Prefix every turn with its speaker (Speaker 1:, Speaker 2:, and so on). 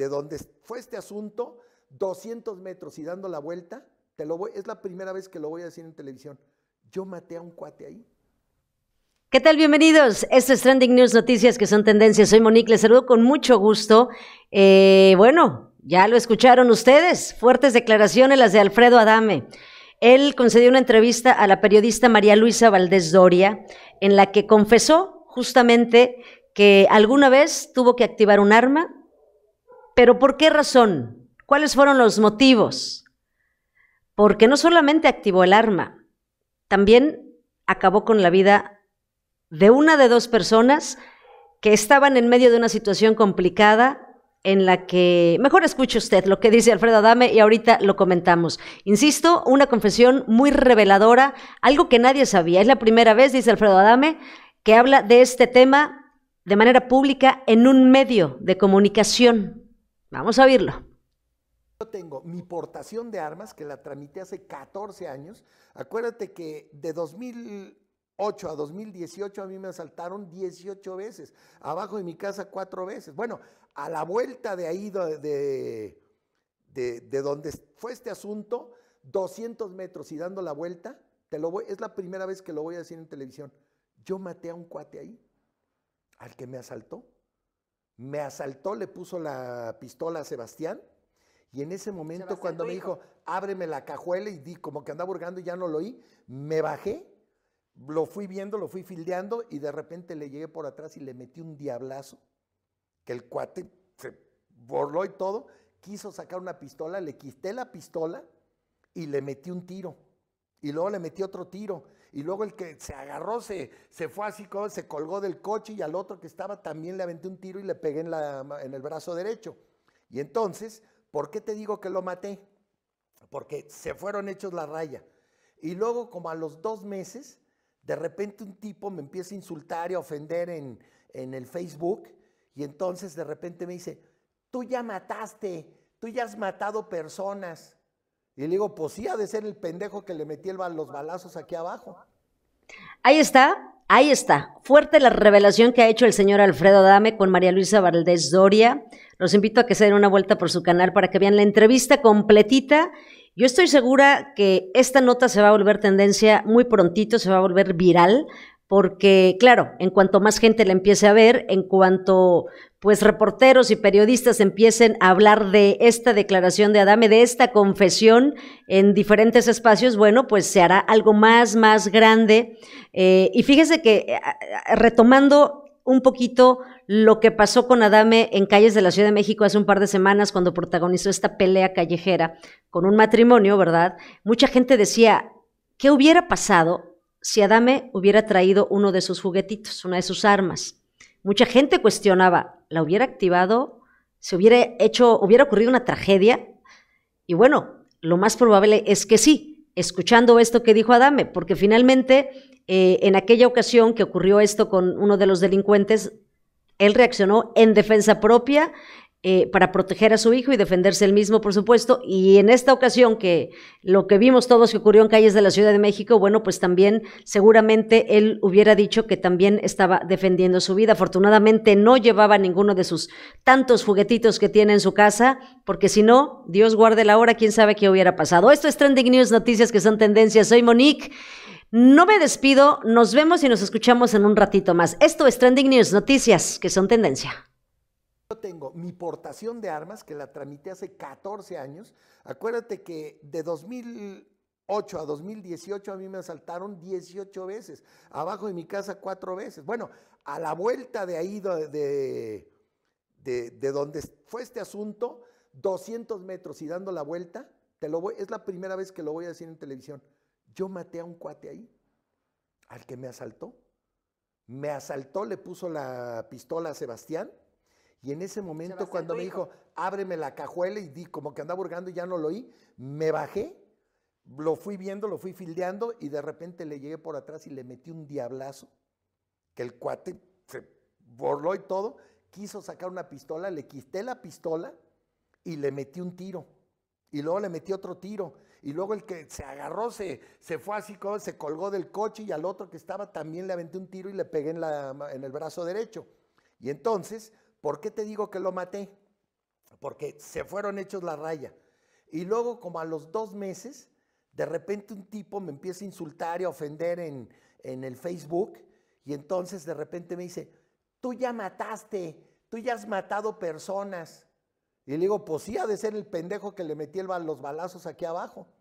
Speaker 1: de dónde fue este asunto, 200 metros y dando la vuelta, te lo voy, es la primera vez que lo voy a decir en televisión. Yo maté a un cuate ahí.
Speaker 2: ¿Qué tal? Bienvenidos. Esto es Trending News Noticias que son tendencias. Soy Monique, les saludo con mucho gusto. Eh, bueno, ya lo escucharon ustedes. Fuertes declaraciones las de Alfredo Adame. Él concedió una entrevista a la periodista María Luisa Valdés Doria en la que confesó justamente que alguna vez tuvo que activar un arma pero ¿por qué razón? ¿Cuáles fueron los motivos? Porque no solamente activó el arma, también acabó con la vida de una de dos personas que estaban en medio de una situación complicada en la que, mejor escuche usted lo que dice Alfredo Adame y ahorita lo comentamos. Insisto, una confesión muy reveladora, algo que nadie sabía. Es la primera vez, dice Alfredo Adame, que habla de este tema de manera pública en un medio de comunicación. Vamos a oírlo.
Speaker 1: Yo tengo mi portación de armas que la tramité hace 14 años. Acuérdate que de 2008 a 2018 a mí me asaltaron 18 veces, abajo de mi casa cuatro veces. Bueno, a la vuelta de ahí de, de, de donde fue este asunto, 200 metros y dando la vuelta, te lo voy, es la primera vez que lo voy a decir en televisión. Yo maté a un cuate ahí, al que me asaltó me asaltó, le puso la pistola a Sebastián. Y en ese momento, cuando me dijo, ábreme la cajuela, y di, como que andaba burgando y ya no lo oí, me bajé, lo fui viendo, lo fui fildeando, y de repente le llegué por atrás y le metí un diablazo, que el cuate se borló y todo, quiso sacar una pistola, le quité la pistola y le metí un tiro. Y luego le metí otro tiro. Y luego el que se agarró se, se fue así, como se colgó del coche y al otro que estaba también le aventé un tiro y le pegué en, la, en el brazo derecho. Y entonces, ¿por qué te digo que lo maté? Porque se fueron hechos la raya. Y luego, como a los dos meses, de repente un tipo me empieza a insultar y a ofender en, en el Facebook. Y entonces de repente me dice, tú ya mataste, tú ya has matado personas. Y le digo, pues sí, ha de ser el pendejo que le metí los balazos aquí abajo.
Speaker 2: Ahí está, ahí está. Fuerte la revelación que ha hecho el señor Alfredo Dame con María Luisa Valdés Doria. Los invito a que se den una vuelta por su canal para que vean la entrevista completita. Yo estoy segura que esta nota se va a volver tendencia muy prontito, se va a volver viral, porque claro, en cuanto más gente la empiece a ver, en cuanto pues reporteros y periodistas empiecen a hablar de esta declaración de Adame, de esta confesión en diferentes espacios, bueno, pues se hará algo más, más grande. Eh, y fíjese que eh, eh, retomando un poquito lo que pasó con Adame en calles de la Ciudad de México hace un par de semanas cuando protagonizó esta pelea callejera con un matrimonio, ¿verdad? Mucha gente decía, ¿qué hubiera pasado si Adame hubiera traído uno de sus juguetitos, una de sus armas. Mucha gente cuestionaba, ¿la hubiera activado? ¿Se hubiera hecho, hubiera ocurrido una tragedia? Y bueno, lo más probable es que sí, escuchando esto que dijo Adame, porque finalmente eh, en aquella ocasión que ocurrió esto con uno de los delincuentes, él reaccionó en defensa propia, eh, para proteger a su hijo y defenderse él mismo, por supuesto. Y en esta ocasión, que lo que vimos todos que ocurrió en calles de la Ciudad de México, bueno, pues también seguramente él hubiera dicho que también estaba defendiendo su vida. Afortunadamente no llevaba ninguno de sus tantos juguetitos que tiene en su casa, porque si no, Dios guarde la hora, quién sabe qué hubiera pasado. Esto es Trending News, noticias que son tendencias. Soy Monique. No me despido, nos vemos y nos escuchamos en un ratito más. Esto es Trending News, noticias que son tendencia.
Speaker 1: Yo tengo mi portación de armas, que la tramité hace 14 años. Acuérdate que de 2008 a 2018 a mí me asaltaron 18 veces, abajo de mi casa cuatro veces. Bueno, a la vuelta de ahí, de, de, de donde fue este asunto, 200 metros y dando la vuelta, te lo voy, es la primera vez que lo voy a decir en televisión. Yo maté a un cuate ahí, al que me asaltó. Me asaltó, le puso la pistola a Sebastián y en ese momento, cuando me dijo, ábreme la cajuela, y di, como que andaba burgando y ya no lo oí, me bajé, lo fui viendo, lo fui fildeando, y de repente le llegué por atrás y le metí un diablazo, que el cuate se borló y todo, quiso sacar una pistola, le quité la pistola y le metí un tiro. Y luego le metí otro tiro. Y luego el que se agarró se, se fue así, como se colgó del coche y al otro que estaba también le aventé un tiro y le pegué en, en el brazo derecho. Y entonces ¿Por qué te digo que lo maté? Porque se fueron hechos la raya. Y luego, como a los dos meses, de repente un tipo me empieza a insultar y a ofender en, el Facebook. Y entonces de repente me dice, tú ya mataste, tú ya has matado personas. Y le digo, pues sí, ha de ser el pendejo que le metí los balazos aquí abajo.